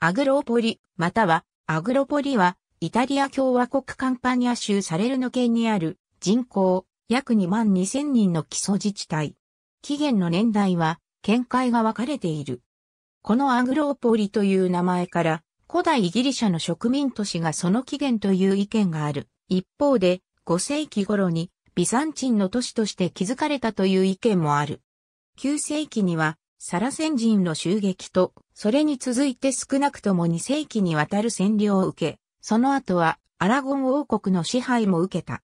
アグローポリ、または、アグロポリは、イタリア共和国カンパニア州サレルノ県にある人口約2万2000人の基礎自治体。期限の年代は見解が分かれている。このアグローポリという名前から古代ギリシャの植民都市がその起源という意見がある。一方で5世紀頃にビサンチンの都市として築かれたという意見もある。9世紀にはサラセン人の襲撃と、それに続いて少なくとも2世紀にわたる占領を受け、その後はアラゴン王国の支配も受けた。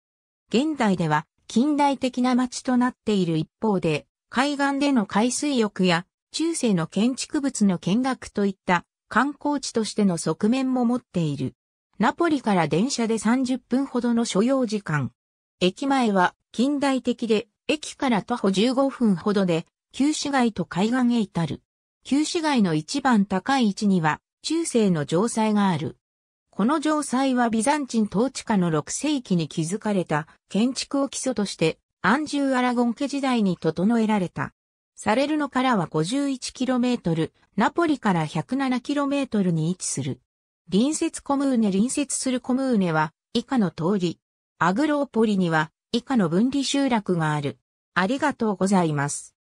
現代では近代的な町となっている一方で、海岸での海水浴や中世の建築物の見学といった観光地としての側面も持っている。ナポリから電車で30分ほどの所要時間。駅前は近代的で、駅から徒歩15分ほどで旧市街と海岸へ至る。旧市街の一番高い位置には、中世の城塞がある。この城塞はビザンチン統治下の6世紀に築かれた建築を基礎として、アンジュー・アラゴン家時代に整えられた。サレルノからは 51km、ナポリから 107km に位置する。隣接コムーネ隣接するコムーネは以下の通り。アグローポリには以下の分離集落がある。ありがとうございます。